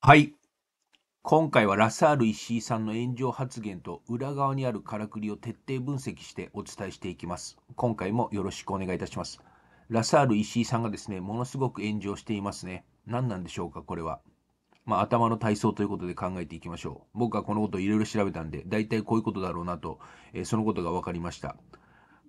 はい。今回はラサール石井さんの炎上発言と裏側にあるからくりを徹底分析してお伝えしていきます。今回もよろしくお願いいたします。ラサール石井さんがですね、ものすごく炎上していますね。何なんでしょうか、これは。まあ、頭の体操ということで考えていきましょう。僕はこのことをいろいろ調べたんで、大体こういうことだろうなと、えー、そのことが分かりました。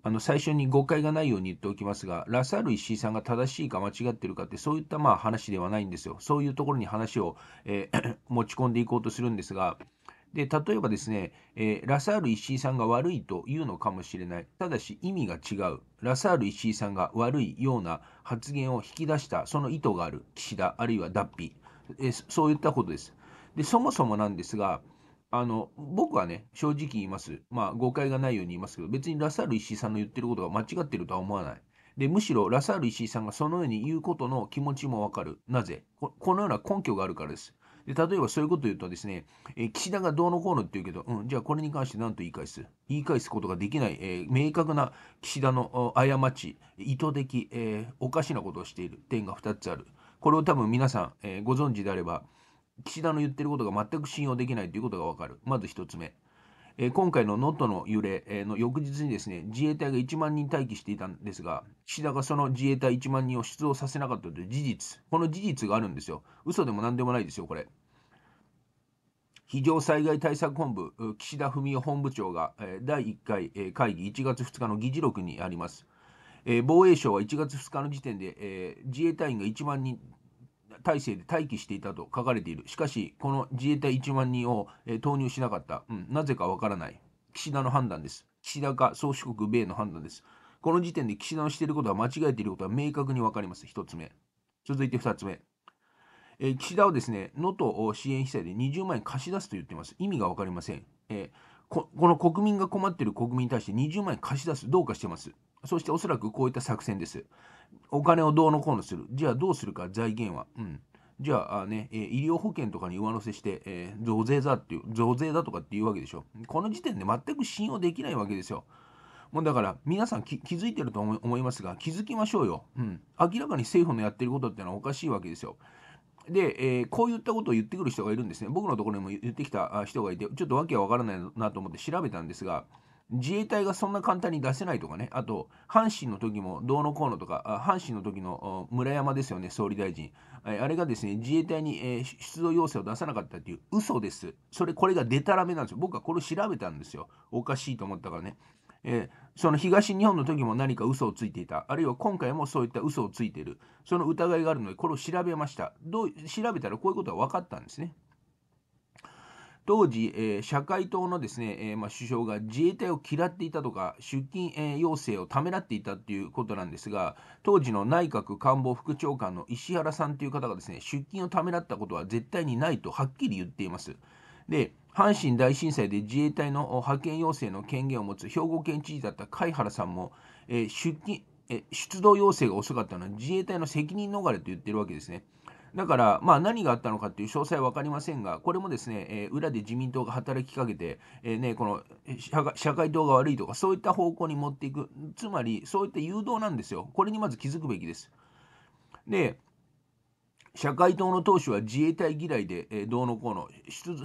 あの最初に誤解がないように言っておきますが、ラサール石井さんが正しいか間違ってるかって、そういったまあ話ではないんですよ。そういうところに話を、えー、持ち込んでいこうとするんですが、で例えばですね、えー、ラサール石井さんが悪いというのかもしれない、ただし意味が違う、ラサール石井さんが悪いような発言を引き出した、その意図がある、岸田、あるいは脱皮、えー、そういったことです。でそもそもなんですが、あの、僕はね、正直言います。まあ、誤解がないように言いますけど、別にラサール石井さんの言ってることが間違ってるとは思わない。で、むしろ、ラサール石井さんがそのように言うことの気持ちもわかる。なぜこのような根拠があるからです。で、例えばそういうことを言うとですね、えー、岸田がどうのこうのって言うけど、うん、じゃあこれに関して何と言い返す言い返すことができない、えー、明確な岸田の過ち、意図的、えー、おかしなことをしている点が2つある。これを多分皆さん、えご存知であれば、岸田の言ってることが全く信用できないということがわかる。まず1つ目。え今回の能登の揺れの翌日にですね自衛隊が1万人待機していたんですが、岸田がその自衛隊1万人を出動させなかったという事実、この事実があるんですよ。嘘でも何でもないですよ、これ。非常災害対策本部、岸田文雄本部長がえ第1回え会議1月2日の議事録にあります。え防衛省は1月2日の時点でえ自衛隊員が1万人体制で待機していたと書かれている。しかし、この自衛隊1万人を、え投入しなかった。うん、なぜかわからない。岸田の判断です。岸田か宗主国米の判断です。この時点で岸田のしていることは間違えていることは明確に分かります。1つ目。続いて2つ目。えー、岸田をですね、能登支援被災で20万円貸し出すと言っています。意味が分かりません。えー、この国民が困っている国民に対して20万円貸し出す、どうかしてます。そしておそらくこういった作戦です。お金をどうのこうのする。じゃあどうするか、財源は。うん。じゃあね、え医療保険とかに上乗せして、えー、増税だっていう、増税だとかっていうわけでしょ。この時点で全く信用できないわけですよ。もうだから皆さん気づいてると思いますが気づきましょうよ、うん、明らかに政府のやってることってのはおかしいわけですよで、えー、こういったことを言ってくる人がいるんですね僕のところにも言ってきた人がいてちょっと訳は分からないなと思って調べたんですが自衛隊がそんな簡単に出せないとかね、あと、阪神の時もどうのこうのとか、阪神の時の村山ですよね、総理大臣。あれがですね、自衛隊に出動要請を出さなかったっていう嘘です。それ、これがでたらめなんですよ。僕はこれ調べたんですよ。おかしいと思ったからね。えー、その東日本の時も何か嘘をついていた、あるいは今回もそういった嘘をついている、その疑いがあるので、これを調べました。どう調べたらこういうことが分かったんですね。当時、えー、社会党のですね、えー、まあ、首相が自衛隊を嫌っていたとか、出勤、えー、要請をためらっていたということなんですが、当時の内閣官房副長官の石原さんという方がですね、出勤をためらったことは絶対にないとはっきり言っています。で、阪神大震災で自衛隊の派遣要請の権限を持つ兵庫県知事だった貝原さんも、え出勤え出動要請が遅かったのは自衛隊の責任逃れと言ってるわけですね。だから、まあ、何があったのかという詳細は分かりませんが、これもですね、えー、裏で自民党が働きかけて、えー、ね、この社会党が悪いとか、そういった方向に持っていく、つまりそういった誘導なんですよ。これにまず気づくべきです。で、社会党の党首は自衛隊嫌いで、えー、どうのこうの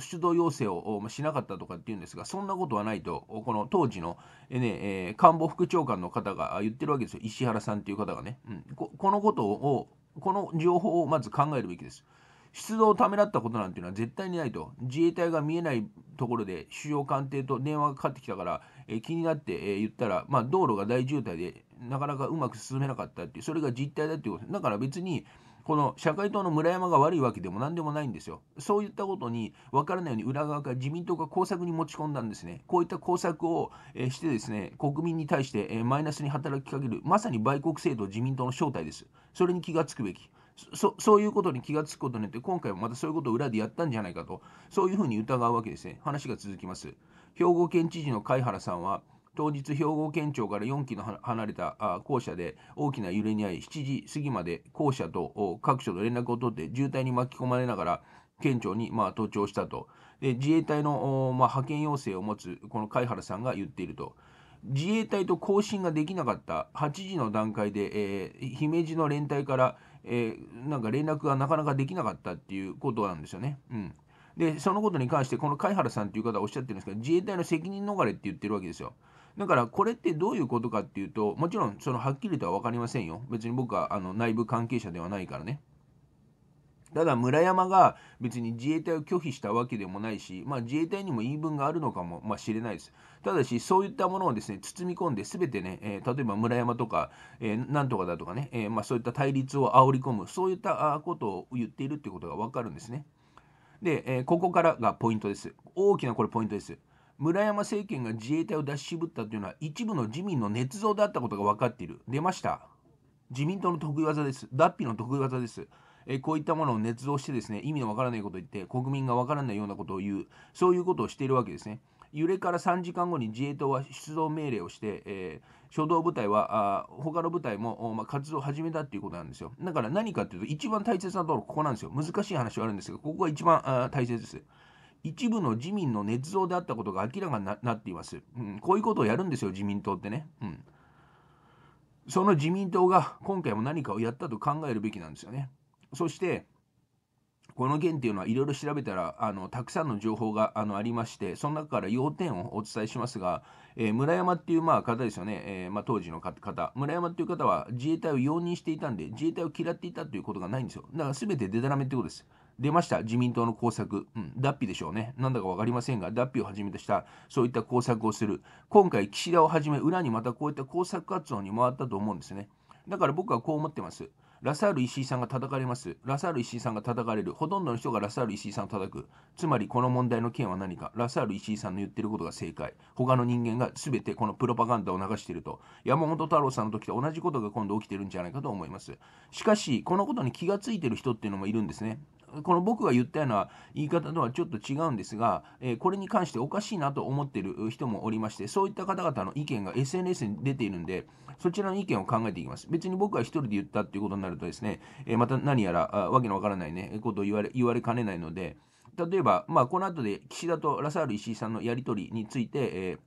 出動要請をしなかったとかっていうんですが、そんなことはないと、この当時の、えー、ねえー、官房副長官の方が言ってるわけですよ、石原さんという方がね。うん、このことをこの情報をまず考えるべきです。出動をためらったことなんていうのは絶対にないと、自衛隊が見えないところで主要官邸と電話がかかってきたから、えー、気になって、えー、言ったら、まあ、道路が大渋滞で、なかなかうまく進めなかったっていう、それが実態だっていうことだから別に、この社会党の村山が悪いわけでも何でもないんですよ。そういったことに分からないように裏側から自民党が工作に持ち込んだんですね。こういった工作を、えしてですね、国民に対して、えマイナスに働きかける、まさに売国制度自民党の正体です。それに気がつくべき。そそういうことに気がつくことによって、今回もまたそういうことを裏でやったんじゃないかと、そういうふうに疑うわけですね。話が続きます。兵庫県知事の貝原さんは、当日、兵庫県庁から4キロ離れた校舎で大きな揺れに遭い、7時過ぎまで校舎と各所と連絡を取って渋滞に巻き込まれながら、県庁にまあ登庁したと。で自衛隊のまあ派遣要請を持つこの貝原さんが言っていると。自衛隊と交信ができなかった8時の段階で、えー、姫路の連隊から、えー、なんか連絡がなかなかできなかったっていうことなんですよね。うん、でそのことに関してこの貝原さんという方はおっしゃってるんですけど自衛隊の責任逃れって言ってるわけですよ。だからこれってどういうことかっていうともちろんそのはっきりとは分かりませんよ別に僕はあの内部関係者ではないからねただ村山が別に自衛隊を拒否したわけでもないし、まあ、自衛隊にも言い分があるのかも、まあ、知れないです。ただし、そういったものをですね包み込んで、すべてね、えー、例えば村山とか、えー、なんとかだとかね、えー、まあ、そういった対立を煽り込む、そういったことを言っているっていうことが分かるんですね。で、えここからがポイントです。大きなこれポイントです。村山政権が自衛隊を出し渋ったというのは一部の自民の捏造であったことが分かっている出ました自民党の得意技です脱皮の得意技ですえこういったものを捏造してですね意味のわからないことを言って国民がわからないようなことを言うそういうことをしているわけですね揺れから3時間後に自衛党は出動命令をして、えー、初動部隊はあ他の部隊も、まあ、活動を始めたということなんですよだから何かというと一番大切なところここなんですよ難しい話はあるんですがここが一番あ大切です一部の自民の捏造であったことが明らかになっています、うん、こういうことをやるんですよ自民党ってね、うん、その自民党が今回も何かをやったと考えるべきなんですよねそしてこの件っていうのはいろいろ調べたらあのたくさんの情報があのありましてその中から要点をお伝えしますが、えー、村山っていうまあ方ですよね、えー、まあ、当時の方村山っていう方は自衛隊を容認していたんで自衛隊を嫌っていたということがないんですよだから全てでたらめってことです出ました。自民党の工作。うん、脱皮でしょうね。なんだか分かりませんが、脱皮をはじめとした、そういった工作をする。今回、岸田をはじめ、裏にまたこういった工作活動に回ったと思うんですね。だから僕はこう思ってます。ラサール石井さんが叩かれます。ラサール石井さんが叩かれる。ほとんどの人がラサール石井さんを叩く。つまりこの問題の件は何か。ラサール石井さんの言ってることが正解。他の人間が全てこのプロパガンダを流していると。山本太郎さんの時と同じことが今度起きてるんじゃないかと思います。しかし、このことに気がついてる人っていうのもいるんですね。この僕が言ったような言い方とはちょっと違うんですが、えこれに関しておかしいなと思ってる人もおりまして、そういった方々の意見が SNS に出ているんで、そちらの意見を考えていきます。別に僕が1人で言ったっていうことになるとですね、えまた何やらわけのわからないね、ことを言われ、言われかねないので、例えば、まあ、この後で岸田とラサール石井さんのやり取りについて、えー、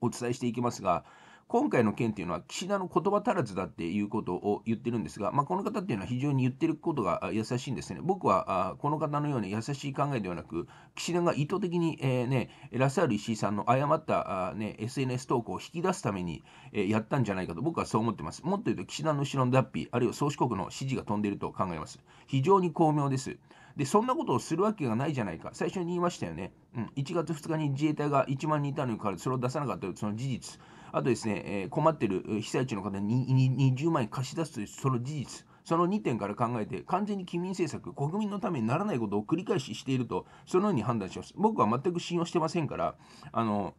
お伝えしていきますが、今回の件というのは岸田の言葉足らずだっていうことを言ってるんですが、まあ、この方っていうのは非常に言ってることが優しいんですね。僕はこの方のように優しい考えではなく、岸田が意図的に、えー、ね、ラサール石井さんの誤ったね、SNS 投稿を引き出すために、やったんじゃないかと僕はそう思ってます。もっと言うと岸田の後ろの脱皮、あるいは宗主国の指示が飛んでいると考えます。非常に巧妙です。で、そんなことをするわけがないじゃないか。最初に言いましたよね。うん、1月2日に自衛隊が1万人いたのにかかわらず、それを出さなかったその事実。あとですね、え困ってる被災地の方に20万円貸し出すというその事実。その2点から考えて、完全に機民政策、国民のためにならないことを繰り返ししていると、そのように判断します。僕は全く信用してませんから、あの、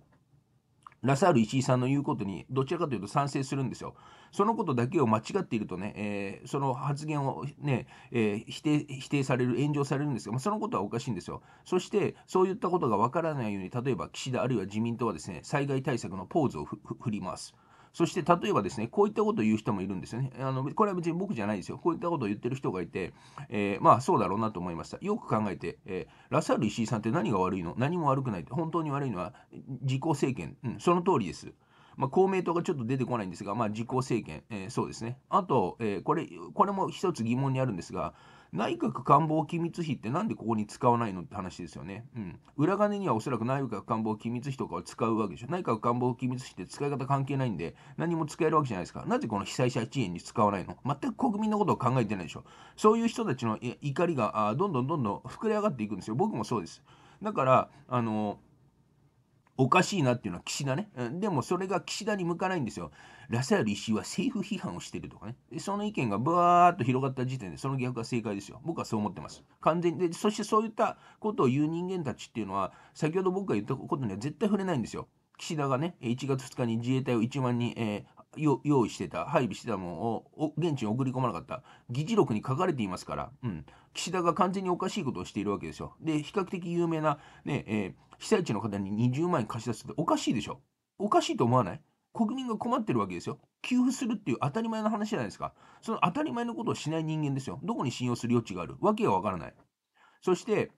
ラサール石井さんの言うことにどちらかというと賛成するんですよ。そのことだけを間違っているとね、えー、その発言をね、えー、否定否定される、炎上されるんですけど、まあ、そのことはおかしいんですよ。そして、そういったことがわからないように、例えば岸田あるいは自民党はですね、災害対策のポーズを振ります。そして例えばですね、こういったことを言う人もいるんですよね。あのこれは別に僕じゃないですよ。こういったことを言ってる人がいて、えー、まあそうだろうなと思いました。よく考えて、えー、ラサール石井さんって何が悪いの何も悪くないって、本当に悪いのは自公政権、うん、その通りです。まあ、公明党がちょっと出てこないんですが、まあ、自公政権、えー、そうですね。あと、えー、これ、これも一つ疑問にあるんですが、内閣官房機密費ってなんでここに使わないのって話ですよね。うん。裏金にはおそらく内閣官房機密費とかを使うわけでしょ。内閣官房機密費って使い方関係ないんで、何も使えるわけじゃないですか。なぜこの被災者支円に使わないの全く国民のことを考えてないでしょ。そういう人たちの怒りがどんどんどんどん膨れ上がっていくんですよ。僕もそうです。だから、あの、おかしいなっていうのは岸田ね。でもそれが岸田に向かないんですよ。ラサール石井は政府批判をしてるとかね。その意見がブワーっと広がった時点でその逆は正解ですよ。僕はそう思ってます。完全に。で、そしてそういったことを言う人間たちっていうのは、先ほど僕が言ったことには絶対触れないんですよ。岸田がね、1月2日に自衛隊を1万人、えー、用意してた配備してたものを現地に送り込まなかった議事録に書かれていますから、うん、岸田が完全におかしいことをしているわけですよ。で比較的有名なね、えー、被災地の方に20万円貸し出すっておかしいでしょおかしいと思わない国民が困ってるわけですよ。給付するっていう当たり前の話じゃないですか。その当たり前のことをしない人間ですよ。どこに信用する余地があるわけがわからない。そして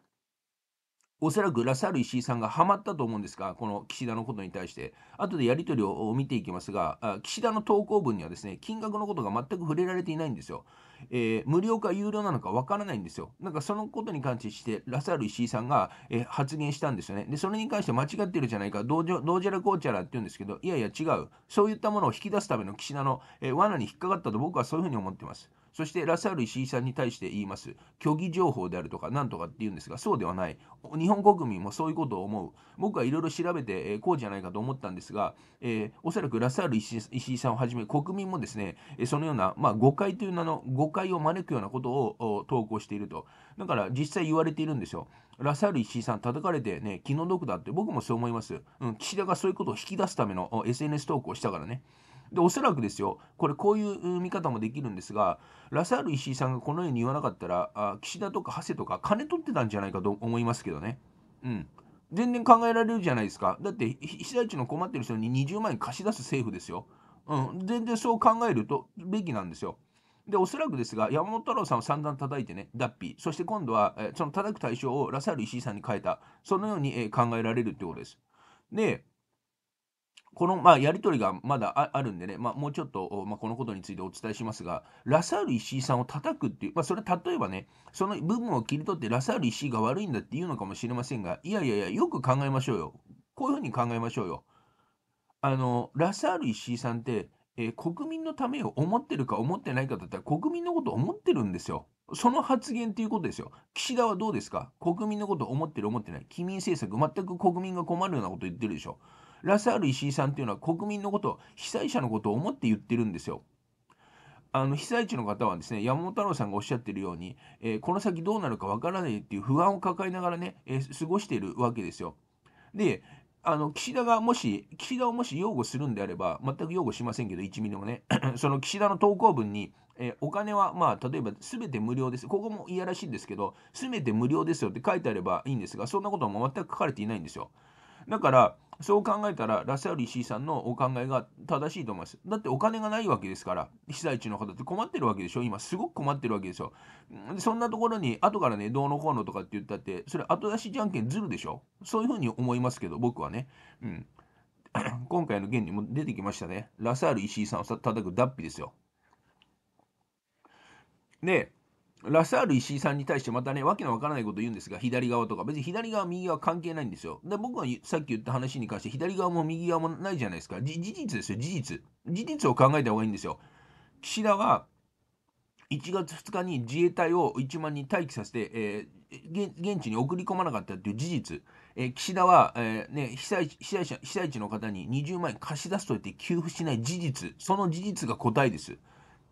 おそらくラサール石井さんがハマったと思うんですが、この岸田のことに対して、後でやり取りを見ていきますが、岸田の投稿文にはですね、金額のことが全く触れられていないんですよ。えー、無料か有料なのかわからないんですよ。なんかそのことに関して、ラサール石井さんが、えー、発言したんですよね。で、それに関して間違ってるじゃないか、どうじゃらこうちゃらって言うんですけど、いやいや違う、そういったものを引き出すための岸田の、えー、罠に引っかかったと僕はそういうふうに思ってます。そしてラサール石井さんに対して言います。虚偽情報であるとかなんとかって言うんですが、そうではない。日本国民もそういうことを思う。僕はいろいろ調べて、えー、こうじゃないかと思ったんですが、えー、おそらくラサール石井さんをはじめ国民もですね、そのような、まあ、誤解という名の誤解を招くようなことを投稿していると。だから実際言われているんですよ。ラサール石井さん叩かれてね、気の毒だって僕もそう思います。うん、岸田がそういうことを引き出すための SNS 投稿したからね。でおそらくですよこれこういう見方もできるんですがラサール石井さんがこのように言わなかったらあ岸田とか長谷とか金取ってたんじゃないかと思いますけどね。うん全然考えられるじゃないですか。だって、被災地の困ってる人に20万円貸し出す政府ですよ。うん、全然そう考えるとべきなんですよ。で、おそらくですが、山本太郎さんを散々叩いてね、脱皮、そして今度は、えその叩く対象をラサール石井さんに変えた、そのように、え考えられるってことです。で、この、まあ、やり取りがまだあるんでね、まあ、もうちょっと、まあ、このことについてお伝えしますが、ラサール石井さんを叩くっていう、まあ、それは例えばね、その部分を切り取ってラサール石井が悪いんだっていうのかもしれませんが、いやいやいや、よく考えましょうよ。こういうふうに考えましょうよ。あの、ラサール石井さんって、えー、国民のためを思ってるか思ってないかだったら国民のことを思ってるんですよ。その発言ということですよ。岸田はどうですか国民のことを思ってる思ってない。機民政策、全く国民が困るようなこと言ってるでしょ。ラサール石井さんっていうのは国民のこと、被災者のことを思って言ってるんですよ。あの被災地の方はですね山本太郎さんがおっしゃってるように、えー、この先どうなるかわからないっていう不安を抱えながらね、えー、過ごしているわけですよ。で、あの岸田がもし、岸田をもし擁護するんであれば、全く擁護しませんけど、1ミリもね、その岸田の投稿文に、えお金は、まあ、例えば全て無料です、ここもいやらしいんですけど、全て無料ですよって書いてあればいいんですが、そんなことは全く書かれていないんですよ。だから、そう考えたら、ラサール石井さんのお考えが正しいと思います。だってお金がないわけですから、被災地の方って困ってるわけでしょ今すごく困ってるわけですよ。そんなところに、後からね、どうのこうのとかって言ったって、それ後出しじゃんけんずるでしょそういうふうに思いますけど、僕はね。うん。今回の件にも出てきましたね。ラサール石井さんを叩く脱皮ですよ。で、ラサール石井さんに対してまたね、わけのわからないこと言うんですが、左側とか、別に左側、右側関係ないんですよ。で、僕はさっき言った話に関して、左側も右側もないじゃないですか。事実ですよ、事実。事実を考えた方がいいんですよ。岸田は、1月2日に自衛隊を1万人待機させて、えー、現地に送り込まなかったという事実、えー、岸田は、えー、ね、被災被災者被災地の方に20万円貸し出すと言って給付しない事実、その事実が答えです。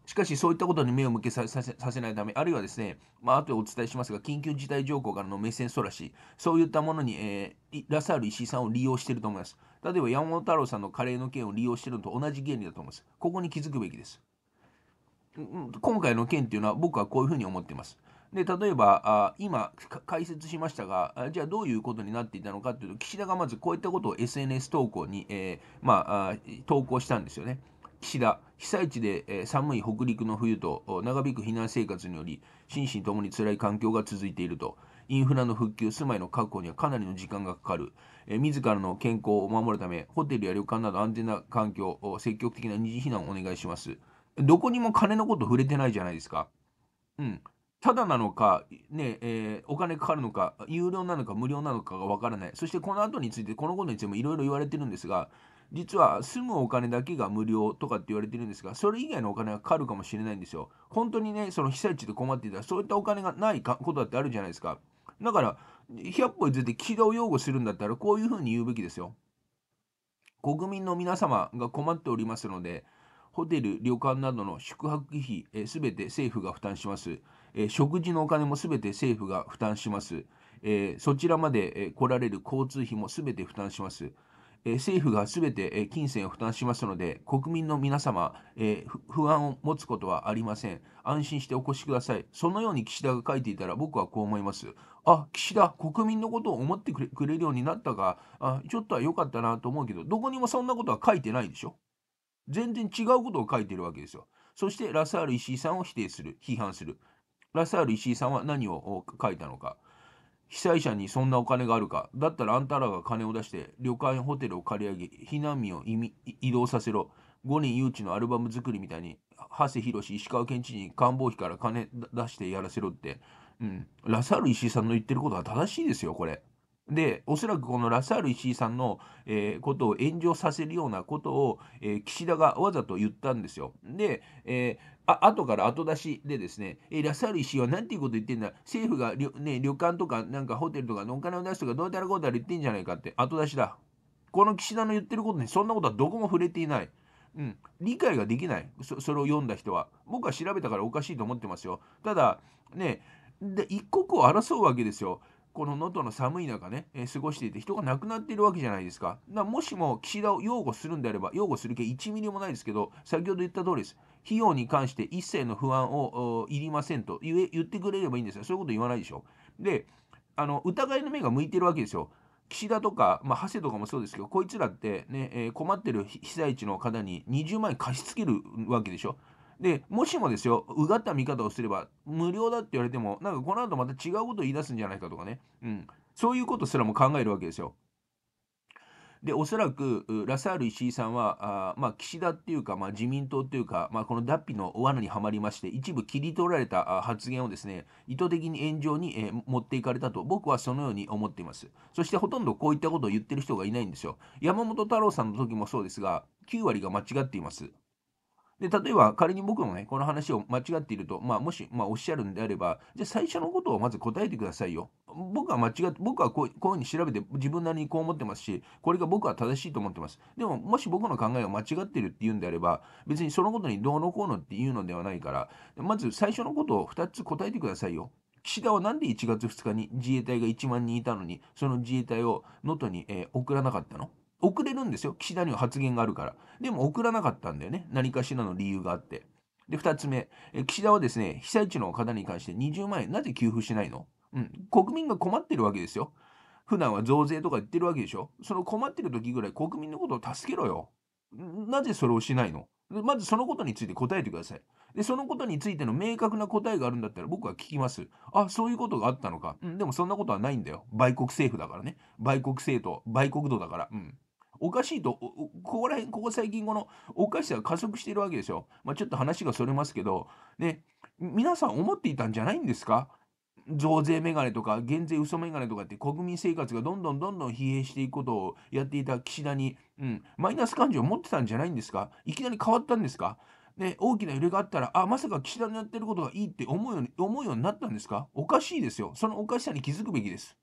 しかし、そういったことに目を向けさせないため、あるいはですね、まあ後でお伝えしますが、緊急事態条項からの目線そらし、そういったものに、えー、ラサール石井さんを利用していると思います。例えば、山本太郎さんのカレーの件を利用しているのと同じ原理だと思います。ここに気づくべきです。今回の件っていうのは、僕はこういうふうに思っています。で例えばあ今解説しましたがじゃあどういうことになっていたのかというと岸田がまずこういったことを SNS 投稿に、えー、まあ、投稿したんですよね。岸田、被災地で寒い北陸の冬と長引く避難生活により、心身ともに辛い環境が続いていると、インフラの復旧、住まいの確保にはかなりの時間がかかる、え自らの健康を守るため、ホテルや旅館など安全な環境、積極的な二次避難をお願いします。どこにも金のこと触れてないじゃないですか。うん。ただなのか、ねえー、お金かかるのか、有料なのか無料なのかがわからない。そしてこの後について、このことについてもいろいろ言われてるんですが、実は住むお金だけが無料とかって言われてるんですが、それ以外のお金がかかるかもしれないんですよ。本当にね、その被災地で困っていたら、そういったお金がないことだってあるじゃないですか。だから、100歩譲って岸田を擁護するんだったら、こういうふうに言うべきですよ。国民の皆様が困っておりますので、ホテル、旅館などの宿泊費、す、え、べ、て政府が負担します。え食事のお金もすべて政府が負担します。えそちらまで、え来られる交通費もすべて負担します。え政府がすべて、え金銭を負担しますので、国民の皆様、え不安を持つことはありません。安心してお越しください。そのように岸田が書いていたら僕はこう思います。あ、岸田、国民のことを思ってくれるようになったか、あちょっとは良かったなと思うけど、どこにもそんなことは書いてないでしょ。全然違うことを書いてるわけですよ。そして、ラサール石井さんを否定する、批判する。ラサール石井さんは何を書いたのか。被災者にそんなお金があるか。だったらあんたらが金を出して旅館ホテルを借り上げ、避難民を移動させろ。5人誘致のアルバム作りみたいに、長谷博石川県知事に官房費から金出してやらせろって。うん。ラサール石井さんの言ってることは正しいですよ、これ。で、おそらくこのラサール石井さんの、えー、ことを炎上させるようなことを、えー、岸田がわざと言ったんですよ。で、えーあ後から後出しでですね、えラサール石井は何ていうこと言ってんだ、政府が旅,、ね、旅館とかなんかホテルとかのお金を出すとかどうたらこうたら言ってんじゃないかって、後出しだ。この岸田の言ってることにそんなことはどこも触れていない。うん、理解ができないそ、それを読んだ人は。僕は調べたからおかしいと思ってますよ。ただ、ね、で一刻を争うわけですよ。この能登の寒い中ね、えー、過ごしていて人が亡くなっているわけじゃないですか。だもしも岸田を擁護するんであれば、擁護する気1ミリもないですけど、先ほど言った通りです。費用に関して一切の不安をいりませんと言え言ってくれればいいんですが、そういうこと言わないでしょ。で、あの疑いの目が向いてるわけですよ。岸田とか、まあ、長谷とかもそうですけど、こいつらってね、えー、困ってる被災地の方に20万円貸し付けるわけでしょ。で、もしもですよ、うがった見方をすれば、無料だって言われても、なんかこの後また違うこと言い出すんじゃないかとかね、うん、そういうことすらも考えるわけですよ。で、おそらく、ラサール石井さんは、あまあ、岸田っていうか、まあ、自民党っていうか、まあ、この脱皮の罠にはまりまして、一部切り取られた発言をですね、意図的に炎上に、えー、持っていかれたと、僕はそのように思っています。そして、ほとんどこういったことを言ってる人がいないんですよ。山本太郎さんの時もそうですが、9割が間違っています。で例えば仮に僕もねこの話を間違っていると、まあ、もし、まあ、おっしゃるんであればじゃあ最初のことをまず答えてくださいよ僕は間違って僕はこうこういうふうに調べて自分なりにこう思ってますしこれが僕は正しいと思ってますでももし僕の考えを間違ってるっていうんであれば別にそのことにどうのこうのっていうのではないからまず最初のことを2つ答えてくださいよ岸田はなんで1月2日に自衛隊が1万人いたのにその自衛隊を能登に、えー、送らなかったの遅れるんですよ。岸田には発言があるから。でも送らなかったんだよね。何かしらの理由があって。で、2つ目、え岸田はですね、被災地の方に関して20万円、なぜ給付しないのうん、国民が困ってるわけですよ。普段は増税とか言ってるわけでしょ。その困ってる時ぐらい国民のことを助けろよ。なぜそれをしないのまずそのことについて答えてください。で、そのことについての明確な答えがあるんだったら僕は聞きます。あ、そういうことがあったのか。うん、でもそんなことはないんだよ。売国政府だからね。売国政党、売国度だから。うん。おかしいと、ここら辺、ここ最近このおかしさが加速しているわけですよ。まあ、ちょっと話がそれますけど、ね、皆さん思っていたんじゃないんですか増税メガネとか減税嘘メガネとかって国民生活がどんどんどんどん疲弊していくことをやっていた岸田に、うん、マイナス感情を持ってたんじゃないんですかいきなり変わったんですかね、大きな揺れがあったら、あ、まさか岸田のやってることがいいって思うように思うようになったんですかおかしいですよ。そのおかしさに気づくべきです。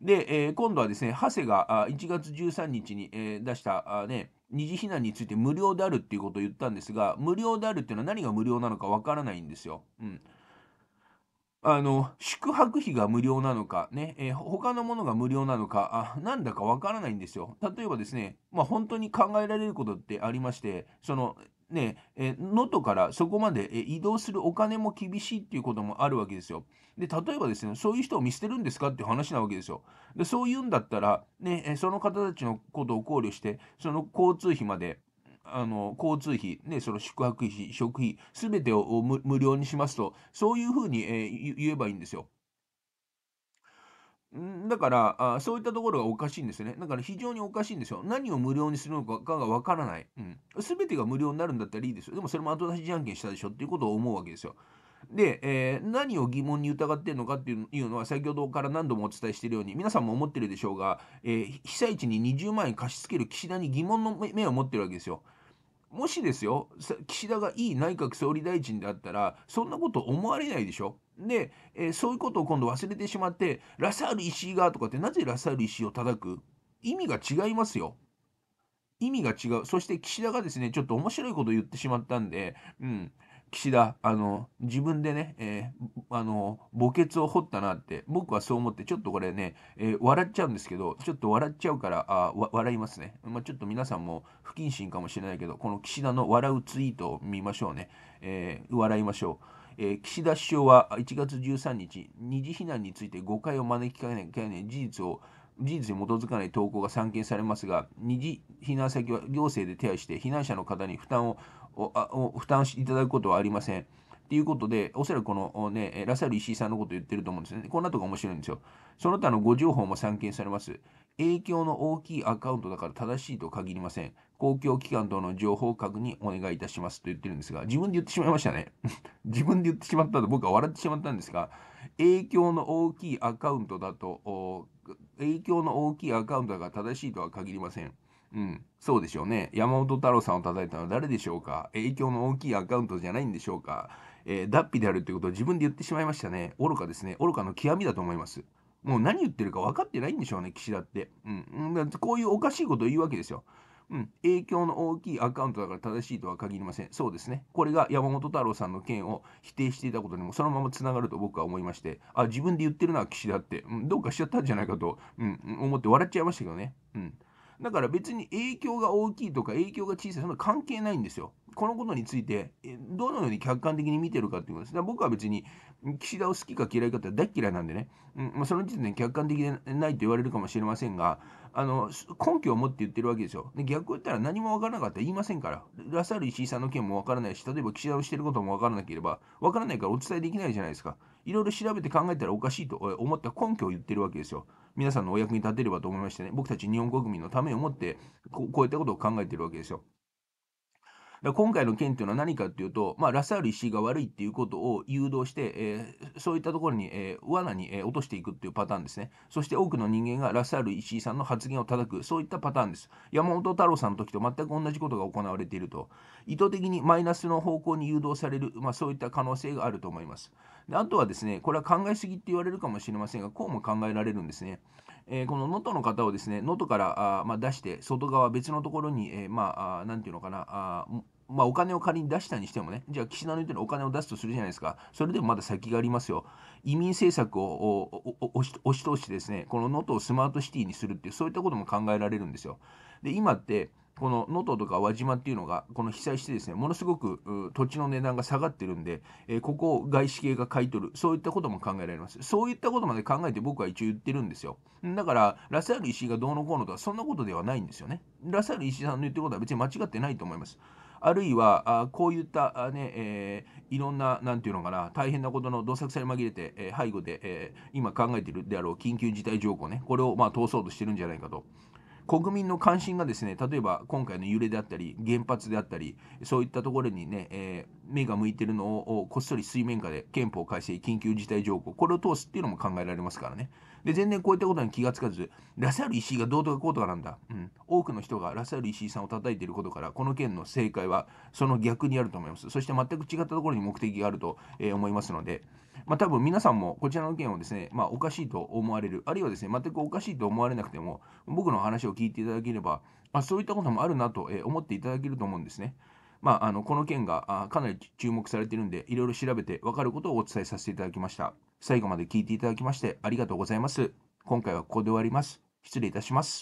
で、えー、今度はですね、長谷が1月13日に、えー、出したあ、ね、二次避難について無料であるっていうことを言ったんですが、無料であるっていうのは何が無料なのかわからないんですよ。うんあの宿泊費が無料なのかね、えー、他のものが無料なのかあなんだかわからないんですよ。例えばですね、まあ、本当に考えられることってありましてそのねえ能登からそこまで、え移動するお金も厳しいっていうこともあるわけですよ。で例えばですねそういう人を見捨てるんですかっていう話なわけですよ。でそういうんだったら、ねその方たちのことを考慮してその交通費まであの交通費、ね、その宿泊費食費全てを無料にしますとそういうふうに、えー、言えばいいんですよ。だからあそういったところがおかしいんですよね。だから非常におかしいんですよ。何を無料にするのかがわからない。うん。全てが無料になるんだったらいいですよ。でもそれも後出しじゃんけんしたでしょっていうことを思うわけですよ。で、えー、何を疑問に疑ってるのかっていうのは先ほどから何度もお伝えしているように皆さんも思ってるでしょうが、えー、被災地に20万円貸し付ける岸田に疑問の目を持ってるわけですよ。もしですよ岸田がいい内閣総理大臣であったらそんなこと思われないでしょ。で、えー、そういうことを今度忘れてしまってラサール石井がとかってなぜラサール石井を叩く意味が違いますよ。意味が違う。そして岸田がですね、ちょっと面白いことを言ってしまったんで、うん、岸田、あの、自分でね、えー、あの、墓穴を掘ったなって、僕はそう思って、ちょっとこれね、えー、笑っちゃうんですけど、ちょっと笑っちゃうから、あ笑いますね。まあ、ちょっと皆さんも不謹慎かもしれないけど、この岸田の笑うツイートを見ましょうね。えー、笑いましょう。えー、岸田首相は1月13日、二次避難について誤解を招きかねない事実を事実に基づかない投稿が散見されますが、二次避難先は行政で手配して、避難者の方に負担を負担いただくことはありません。っていうことで、おそらくこのね、ラサール石井さんのこと言ってると思うんですね。こんなとこ面白いんですよ。その他のご情報も散見されます。影響の大きいアカウントだから正しいと限りません。公共機関等の情報確認お願いいたしますと言ってるんですが、自分で言ってしまいましたね。自分で言ってしまったと僕は笑ってしまったんですが、影響の大きいアカウントだと、影響の大きいアカウントだから正しいとは限りません。うん、そうでしょうね。山本太郎さんを叩いたのは誰でしょうか影響の大きいアカウントじゃないんでしょうかえー、脱皮であるということを自分で言ってしまいましたね。愚かですね。愚かの極みだと思います。もう何言ってるか分かってないんでしょうね、岸田って。うん。だってこういうおかしいことを言うわけですよ。うん、影響の大きいアカウントだから正しいとは限りません。そうですね。これが山本太郎さんの件を否定していたことにもそのままつながると僕は思いまして、あ、自分で言ってるのは岸田って、うん、どうかしちゃったんじゃないかと、うん、思って笑っちゃいましたけどね。うん。だから別に影響が大きいとか影響が小さい、そんな関係ないんですよ。このことについて、どのように客観的に見てるかっていうことです。だから僕は別に、岸田を好きか嫌いかって大嫌いなんでね、うんまあ、その時点で客観的でないと言われるかもしれませんが、あの根拠を持って言ってるわけですよ。で逆を言ったら何も分からなかったら言いませんから、ラサール石井さんの件も分からないし、例えば岸田をしてることも分からなければ、分からないからお伝えできないじゃないですか。いろいろ調べて考えたらおかしいと思った根拠を言ってるわけですよ。皆さんのお役に立てればと思いましてね、僕たち日本国民のためをもってこ、こういったことを考えてるわけですよ。だ今回の件というのは何かというと、まあ、ラサール石井が悪いということを誘導して、えー、そういったところに、えー、罠に、えー、落としていくというパターンですね。そして多くの人間がラサール石井さんの発言を叩く、そういったパターンです。山本太郎さんの時と全く同じことが行われていると、意図的にマイナスの方向に誘導される、まあ、そういった可能性があると思います。であとはですね、これは考えすぎって言われるかもしれませんが、こうも考えられるんですね。えー、この能登の方をですね、能登からあ、まあ、出して、外側、別のところに、えー、まあ、なんていうのかな、あまあ、お金を仮に出したにしてもね、じゃあ岸田の言ってるお金を出すとするじゃないですか、それでもまだ先がありますよ。移民政策を押し通してですね、この能登をスマートシティにするっていう、そういったことも考えられるんですよ。で、今って、この能登とか輪島っていうのがこの被災してですねものすごく土地の値段が下がってるんで、えー、ここを外資系が買い取るそういったことも考えられますそういったことまで考えて僕は一応言ってるんですよだからラサール石井がどうのこうのとはそんなことではないんですよねラサール石井さんの言ってることは別に間違ってないと思いますあるいはあこういったあね、えー、いろんな何て言うのかな大変なことのどさくさに紛れて、えー、背後で、えー、今考えてるであろう緊急事態条項ねこれをまあ通そうとしてるんじゃないかと国民の関心がですね例えば今回の揺れであったり原発であったりそういったところにね、えー目が向いてるのをこっそり水面下で憲法改正緊急事態条項これを通すっていうのも考えられますからねで全然こういったことに気が付かずラサール石井がどうとかこうとかなんだ、うん、多くの人がラサール石井さんを叩いていることからこの件の正解はその逆にあると思いますそして全く違ったところに目的があると、えー、思いますのでまあ、多分皆さんもこちらの件をですね、まあ、おかしいと思われる、あるいはですね、全くおかしいと思われなくても、僕の話を聞いていただければ、あそういったこともあるなと、え思っていただけると思うんですね。まあ、あのこの件があかなり注目されてるんで、いろいろ調べて分かることをお伝えさせていただきました。最後まで聞いていただきましてありがとうございます。今回はここで終わります。失礼いたします。